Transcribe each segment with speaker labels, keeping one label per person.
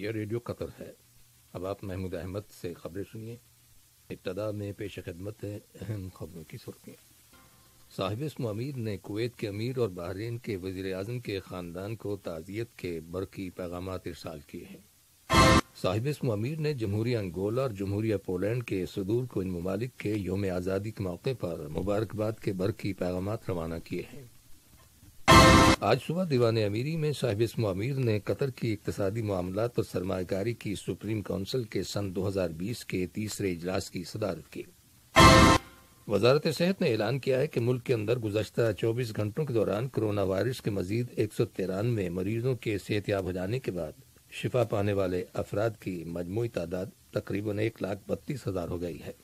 Speaker 1: ये radio Qatar है अब आप महमूद अहमद से खबरें सुनिए इब्तदा में पेश खदमत है अहम खबरों की सुर्खियाँ साहिब अमीर ने कुवैत के अमीर और बहरीन के वजीर अजम के ख़ानदान को ताज़ियत के बरकी पैगाम इरसाल किए हैं साहिब अमीर ने जमहूरी अंगोला और जमहूरिया पोलैंड के सदूर को इन ममालिक के योम आज़ादी के मौके पर मुबारकबाद के बरकी पैगाम रवाना किए हैं आज सुबह दीवान अमीरी में साहिब मामिर ने कतर की इकतदी मामला पर सरमाकारी की सुप्रीम काउंसिल के सन 2020 के तीसरे इजलास की सदारत की वजारत सेहत ने ऐलान किया है कि मुल्क के अंदर गुजशत 24 घंटों के दौरान कोरोना वायरस के मजीद एक सौ तिरानवे मरीजों के सेहतियाब हो जाने के बाद शिफा पाने वाले अफराद की मजमू तादाद तकरीबन एक लाख बत्तीस हजार हो गई है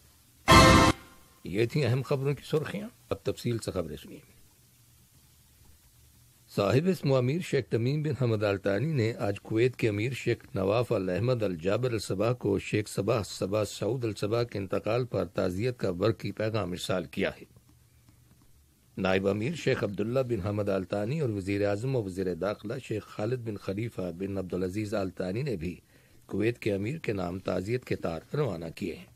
Speaker 1: ये थी अहम खबरों की सुर्खियाँ अब तफसील से खबरें सुनिए साहिब इसम अमीर शेख तमीम बिन हमद अल्तानी ने आज कुवैत के अमीर Sheikh Nawaf Al Ahmad Al Jaber Al Sabah को Sheikh Sabah Sabah Saud Al Sabah के इंतकाल पर ताजियत का वर्की पैगाम इरसाल किया है नायब अमीर शेख अब्दुल्ला बिन हमद अल्तानी और वजीर अजम और वजीर दाखिला शेख खालिद बिन खलीफा बिन अब्दुल अजीज अल्तानी ने भी कुवैत के अमीर के नाम ताजियत के तार रवाना किए हैं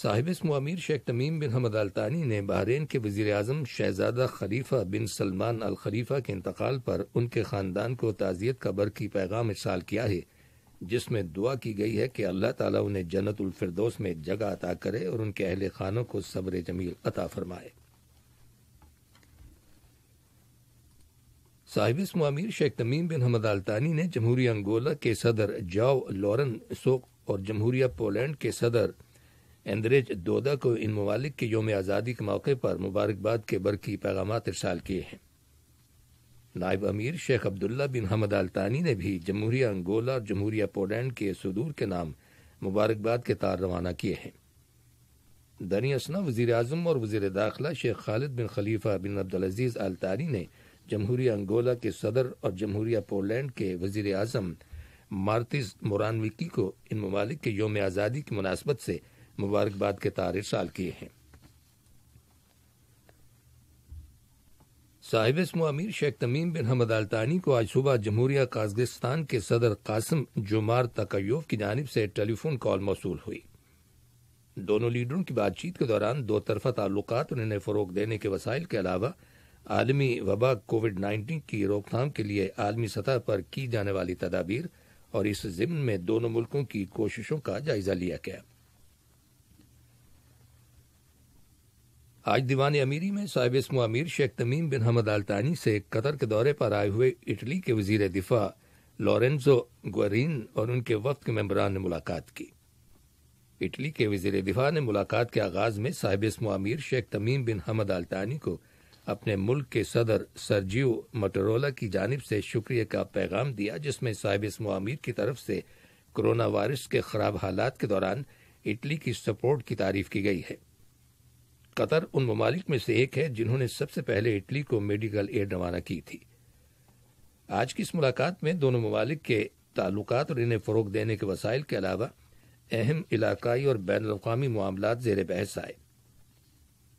Speaker 1: साहिब इसम अमीर शेख तमीम बिन हमद अल्तानी ने बहरीन के वजीर अजम शहजादा खलीफा बिन सलमान अल खलीफा के इंतकाल पर उनके ख़ानदान को ताज़ियत का बरकी पैगाम इरसाल किया है जिसमें दुआ की गई है कि अल्लाह ताला उन्हें जन्नतफरदोस में जगह अता करे और उनके अहल खानों को सब्र जमील अता फरमाए साहिब इसम अमीर शेख तमीम बिन हमद अल्तानी ने जमहूरी अंगोला के सदर जाओ लॉरन सोक और जमहूरिया पोलैंड के सदर एंद्रेज दोदा को इन ममालिक के योम आज़ादी के मौके पर मुबारकबाद के बरकी पैगाम इरसाल किए हैं नायब अमीर शेख अब्दुल्ला बिन हमद अलतानी ने भी जमहूरिया अंगोला और जमहूरिया पोलैंड के सदूर के नाम मुबारकबाद के तार रवाना किए हैं दनी असना वजीर अजम और वजी दाखिला शेख खालिद बिन खलीफा बिन अब्दुल अजीज अल तानी ने जमहूरिया अंगोला के सदर और जमहूरिया पोलैंड के वजीर अजम मार्तिस मोरानविकी को इन ममालिक के योम आज़ादी की मुनासबत से मुबारकबाद के तार साल किए हैं साहिब इसमो अमीर शेख तमीम बिन हमद अल्तानी को आज सुबह जमहूरिया काजगिस्तान के सदर कासम जुमार तकयोव की जानब से टेलीफोन कॉल मौसू हुई दोनों लीडरों की बातचीत के दौरान दो तरफा ताल्लुक उन्हें फ़रोग देने के वसाइल के अलावा आलमी वबा कोविड नाइन्टीन की रोकथाम के लिए आलमी सतह पर की जाने वाली तदाबीर और इस ज़िम्न में दोनों मुल्कों की कोशिशों का जायजा लिया गया आज दीवान अमीरी में साहिब इसमो अमीर शेख तमीम बिन हमद अल्तानी से कतर के दौरे पर आए हुए इटली के वजीर दिफा लॉरेंजो ग्वरिन और उनके वक्त के मेम्बरान ने मुलाकात की इटली के वजीर दिफा ने मुलाकात के आगाज में साहिब इसमो अमीर शेख तमीम बिन हमद अल्तानी को अपने मुल्क के सदर सरजियो मटरोला की जानब से शुक्रिया का पैगाम दिया जिसमें साहिब इसमो अमीर की तरफ से कोरोना वायरस के खराब हालात के दौरान इटली की सपोर्ट की तारीफ की गई है कतर उन ममालिक में से एक है जिन्होंने सबसे पहले इटली को मेडिकल एड रवाना की थी आज की इस मुलाकात में दोनों ममालिक के ताल्लुक और इन्हें फ़रोग देने के वसाइल के अलावा अहम इलाकई और बैन अवी मामला जेर बहस आए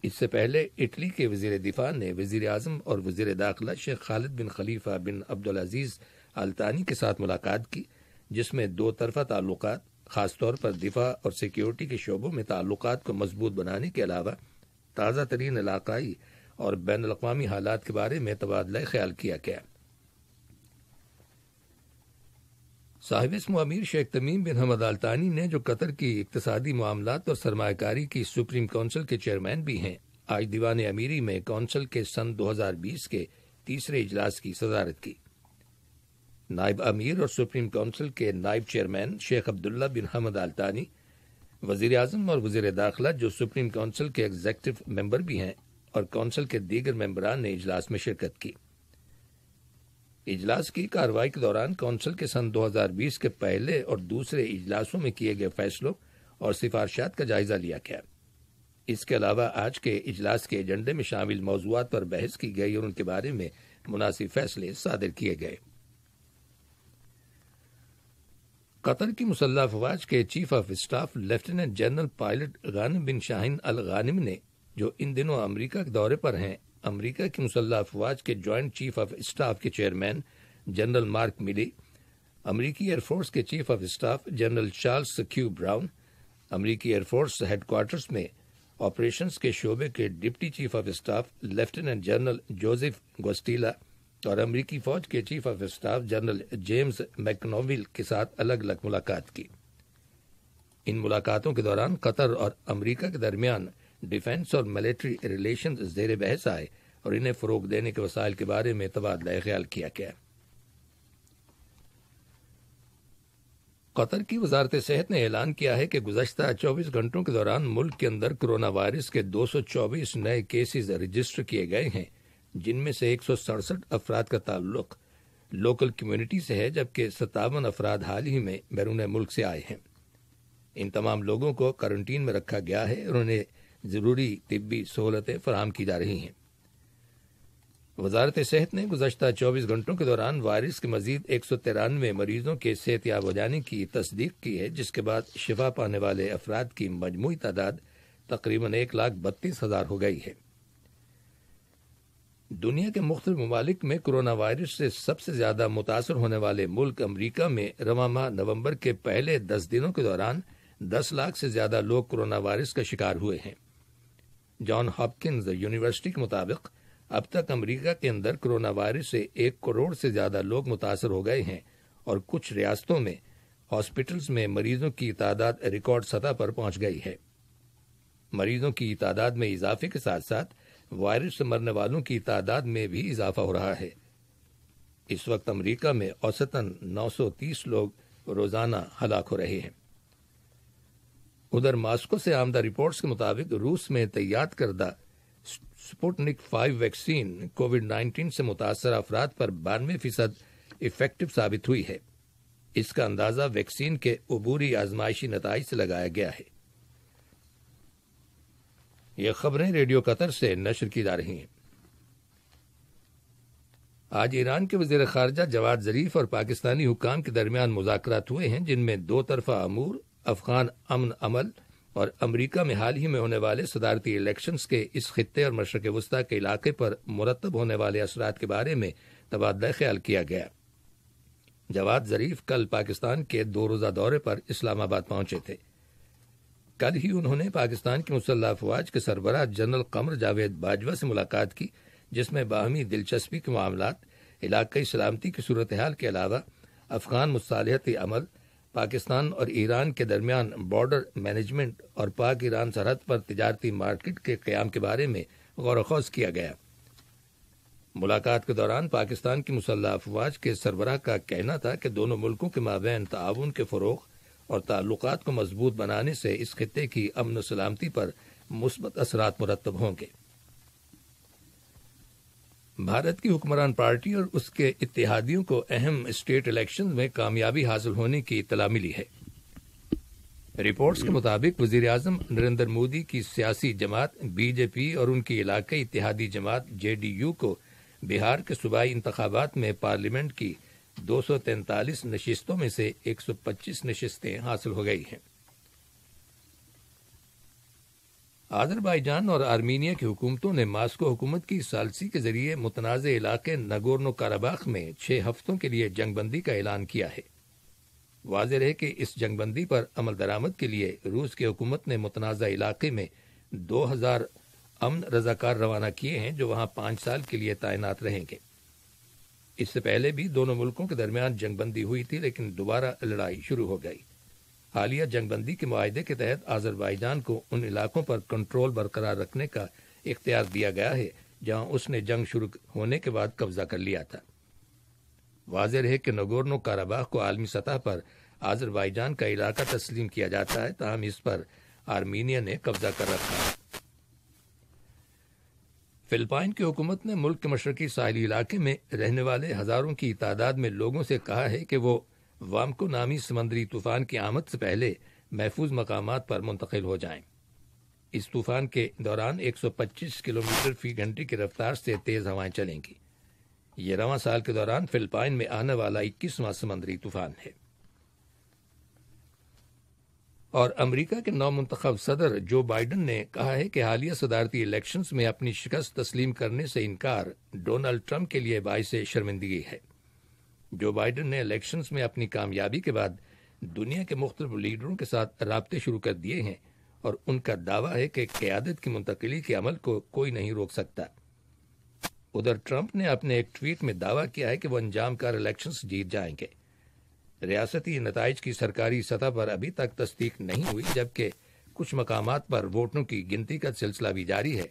Speaker 1: इससे पहले इटली के वजीर दिफा ने वजीर अजम और वजीर दाखिला शेख खालिद बिन खलीफा बिन अब्दुल अजीज अल्तानी के साथ मुलाकात की जिसमें दो तरफा ताल्लुक खासतौर पर दिफा और सिक्योरिटी के शोबों में ताल्लुक को मजबूत बनाने के अलावा ताज़ा तरीन इलाकई और बैन अवी हालात के बारे में तबादला ख्याल किया गया साहिब अमीर शेख तमीम बिन हमद अल्तानी ने जो कतर की इकतदी मामला और सरमाकारी की सुप्रीम कौंसिल के चेयरमैन भी हैं आज दीवान अमीरी में कौंसिल के सन 2020 के तीसरे इजलास की सदारत की नायब अमीर और सुप्रीम कौंसिल के नायब chairman Sheikh Abdullah bin Hamad Al Thani वजीर अजम और वजीर दाखिला जो सुप्रीम काउंसिल के एग्जेक्टिव मेंबर भी हैं और काउंसिल के दीगर मेंबरान ने इजलास में शिरकत की इजलास की कार्रवाई के दौरान काउंसिल के सन 2020 के पहले और दूसरे इजलासों में किए गए फैसलों और सिफारशात का जायजा लिया गया इसके अलावा आज के इजलास के एजेंडे में शामिल मौजूद पर बहस की गई और उनके बारे में मुनासिब फैसले सादर किए गए कतर की मुसल्ह अफवाज के chief of staff lieutenant general pilot Ghanim bin Shaheen Al Ghanim ने जो इन दिनों अमरीका के दौरे पर हैं अमरीका की मुसल्ह अफवाज के जॉइंट चीफ ऑफ स्टाफ के चेयरमैन जनरल मार्क मिली अमरीकी एयरफोर्स के chief of staff general Charles Q Brown अमरीकी एयरफोर्स हेडक्वार्टर्स में ऑपरेशंस के शोबे के deputy chief of staff lieutenant general Joseph Guastella और अमरीकी फौज के chief of staff general James McConville के साथ अलग अलग मुलाकात की इन मुलाकातों के दौरान कतर और अमरीका के दरमियान डिफेंस और मिलिट्री रिलेशन जेर बहस आए और इन्हें फरोग देने के वसाइल के बारे में तबादला ख्याल किया गया कतर की वजारत सेहत ने ऐलान किया है कि गुजशत 24 घंटों के दौरान मुल्क के अंदर कोरोना वायरस के 224 नए केसेस रजिस्टर किए गए हैं जिनमें से एक अफराद का ताल्लुक लोकल कम्युनिटी से है जबकि सतावन अफराद हाल ही में बैरून मुल्क से आए हैं इन तमाम लोगों को क्वारंटीन में रखा गया है और उन्हें ज़रूरी तबी सहूलतें फराहम की जा रही हैं वजारत सेहत ने गुजशत 24 घंटों के दौरान वायरस के मजीद एक सौ तिरानवे मरीजों के सेहत याब हो जाने की तस्दीक की है जिसके बाद शिफा पाने वाले अफराद की मजमू तादाद तकरीबन एक लाख बत्तीस हजार हो गई है दुनिया के मुख्त ममालिक में कोरोना वायरस से सबसे ज्यादा मुतासर होने वाले मुल्क अमरीका में माह नवम्बर के पहले दस दिनों के दौरान दस लाख से ज्यादा लोग कोरोना वायरस का शिकार हुए हैं जॉन हॉपकिंस यूनिवर्सिटी के मुताबिक अब तक अमरीका के अंदर कोरोना वायरस से एक करोड़ से ज्यादा लोग मुतासर हो गए हैं और कुछ रियासतों में हॉस्पिटल्स में मरीजों की तादाद रिकॉर्ड सतह पर पहुंच गई है मरीजों की तादाद में इजाफे के साथ साथ वायरस से मरने वालों की तादाद में भी इजाफा हो रहा है इस वक्त अमेरिका में औसतन 930 लोग रोजाना हलाक हो रहे हैं उधर मास्को से आमदा रिपोर्ट्स के मुताबिक रूस में तैयार करदा Sputnik five vaccine Covid nineteen से मुतासर अफराद पर बानवे फीसद इफेक्टिव साबित हुई है इसका अंदाजा वैक्सीन के अबूरी आजमाइशी नतज से लगाया गया है ये खबरें रेडियो कतर से नशर की जा रही हैं आज ईरान के वजीर खारजा जवाद जरीफ और पाकिस्तानी हुकाम के दरमियान मुजाकरात हुए हैं जिनमें दो तरफा अमूर अफगान अमन अमल और अमरीका में हाल ही में होने वाले सदारती इलेक्शंस के इस खत्े और मशरक वस्ती के इलाके पर मुरतब होने वाले असरा के बारे में तबादला ख्याल किया गया जवाद जरीफ कल पाकिस्तान के दो रोज़ा दौरे पर इस्लामाबाद पहुंचे थे कल ही उन्होंने पाकिस्तान की मुसल्ह अफवाज के सरबरा जनरल कमर जावेद बाजवा से मुलाकात की जिसमें बाहमी दिलचस्पी के मामला इलाकई सलामती की सूरत हाल के अलावा अफगान मसालहती अमल पाकिस्तान और ईरान के दरमियान बॉर्डर मैनेजमेंट और पाक ईरान सरहद पर तजारती मार्केट के क्याम के बारे में गौर खौज किया गया मुलाकात के दौरान पाकिस्तान की मुसल्ह अफवाज के सरबरा का कहना था कि दोनों मुल्कों के माबेन ताउन के फरोख और ताल्लुक को मजबूत बनाने से इस खत्े की अमन सलामती पर मुस्बत असरात मुरतब होंगे भारत की हुक्मरान पार्टी और उसके इतिहादियों को अहम स्टेट इलेक्शन में कामयाबी हासिल होने की इतला मिली है रिपोर्ट्स के मुताबिक वजीर अजम नरेंद्र मोदी की सियासी जमात बीजेपी और उनकी इलाके इतिहादी जमात जेडीयू को बिहार के सूबाई इंतबात में पार्लियामेंट की 243 नशिस्तों में से 125 नशिस्तें हासिल हो गई हैं आजरबाईजान और आर्मीनिया की हुकूमतों ने मास्को हुकूमत की सालसी के जरिए मुतनाज़ इलाके नगोरनो काराबाख में छह हफ्तों के लिए जंगबंदी का ऐलान किया है वाज है कि इस जंगबंदी पर अमल दरामद के लिए रूस की हुकूमत ने मुतनाज़ इलाके में दो हज़ार अमन रजाकार रवाना किए हैं जो वहां पांच साल के लिए तैनात रहेंगे इससे पहले भी दोनों मुल्कों के दरमियान जंगबंदी हुई थी लेकिन दोबारा लड़ाई शुरू हो गई हालिया जंगबंदी के माहदे के तहत आजरबाईजान को उन इलाकों पर कंट्रोल बरकरार रखने का इख्तियार दिया गया है जहां उसने जंग शुरू होने के बाद कब्जा कर लिया था वाजह है कि नगोरनो काराबाग को आलमी सतह पर आजरबाईजान का इलाका तस्लीम किया जाता है तहम इस पर आर्मीनिया ने कब्जा कर रखा है फिलिपाइन की हुकूमत ने मुल्क के मशरकी साहली इलाके में रहने वाले हज़ारों की तादाद में लोगों से कहा है कि वो वामको नामी समंदरी तूफान की आमद से पहले महफूज मकाम पर मुंतकिल हो जाए इस तूफान के दौरान 125 किलोमीटर फी घंटे की रफ्तार से तेज़ हवाएं चलेंगी ये रवा साल के दौरान फिलिपाइन में आने वाला इक्कीसवां समंदरी तूफान है और अमेरिका के नौ मुंतखब सदर जो बाइडन ने कहा है कि हालिया सदारती इलेक्शन में अपनी शिकस्त तस्लीम करने से इनकार डोनाल्ड ट्रंप के लिए बायस शर्मिंदगी है जो बाइडन ने इलेक्शन में अपनी कामयाबी के बाद दुनिया के मुख्तलिफ लीडरों के साथ रबते शुरू कर दिए हैं और उनका दावा है कि क्यादत की मुंतकली के अमल को कोई नहीं रोक सकता उधर ट्रंप ने अपने एक ट्वीट में दावा किया है कि वह अंजाम कार इलेक्शन जीत जाएंगे रियासती नतज की सरकारी सतह पर अभी तक तस्दीक नहीं हुई जबकि कुछ मकाम पर वोटों की गिनती का सिलसिला भी जारी है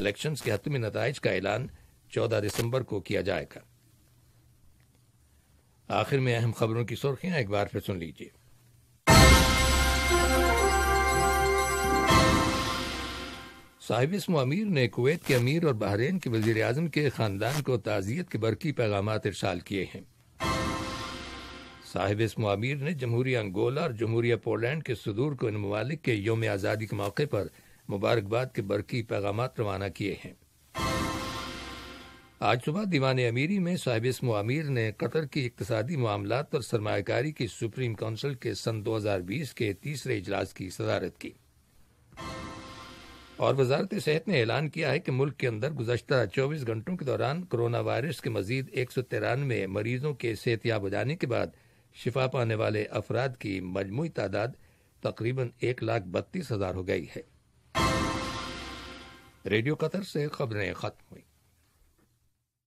Speaker 1: इलेक्शन के हतमी नतज का ऐलान चौदह दिसंबर को किया जाएगा आखिर में अहम खबरों की सुर्खियां एक बार फिर सुन लीजिए साहिब इसम अमीर ने कुवैत के अमीर और बहरीन के वजीर अजम के खानदान को ताजियत के बरकी पैगाम इरसाल किए हैं साहिब इसम आमिर ने जमहूरिया अंगोला और जमहूरिया पोलैंड के सदूर को इन ममालिक के योम आज़ादी के मौके पर मुबारकबाद के बरकी पैगाम रवाना किए हैं आज सुबह दीवान अमीरी में साहिब इसम आमिर ने कतर की इकतदी मामला और सरमाकारी की सुप्रीम काउंसिल के सन 2020 के तीसरे इजलास की सदारत की और वजारत सेहत ने ऐलान किया है कि मुल्क के अंदर गुजशत 24 घंटों के दौरान कोरोना वायरस के मजीद एक सौ तिरानवे मरीजों के सेहतियाब हो जाने के बाद शिफा पाने वाले अफराद की मजमू तादाद तकरीबन एक लाख बत्तीस हजार हो गई है रेडियो कतर से खबरें खत्म हुई